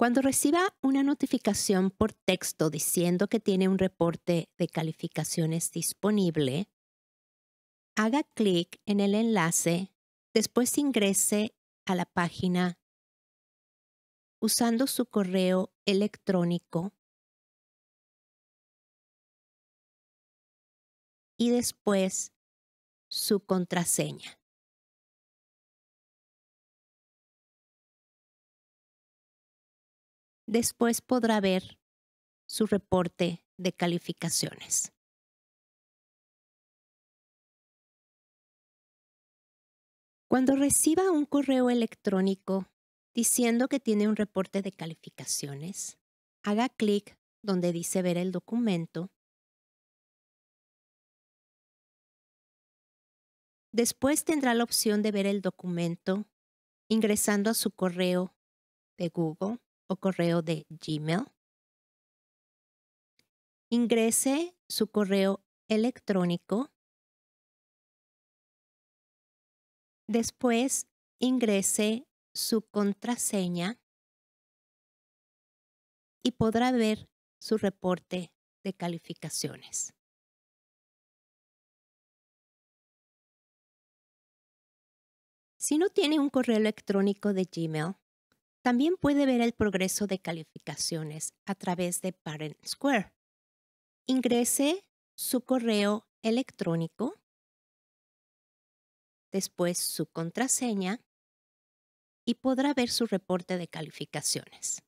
Cuando reciba una notificación por texto diciendo que tiene un reporte de calificaciones disponible, haga clic en el enlace, después ingrese a la página usando su correo electrónico y después su contraseña. después podrá ver su reporte de calificaciones. Cuando reciba un correo electrónico diciendo que tiene un reporte de calificaciones, haga clic donde dice ver el documento. Después tendrá la opción de ver el documento ingresando a su correo de Google o correo de Gmail. Ingrese su correo electrónico. Después ingrese su contraseña y podrá ver su reporte de calificaciones. Si no tiene un correo electrónico de Gmail, también puede ver el progreso de calificaciones a través de Parent Square. Ingrese su correo electrónico, después su contraseña y podrá ver su reporte de calificaciones.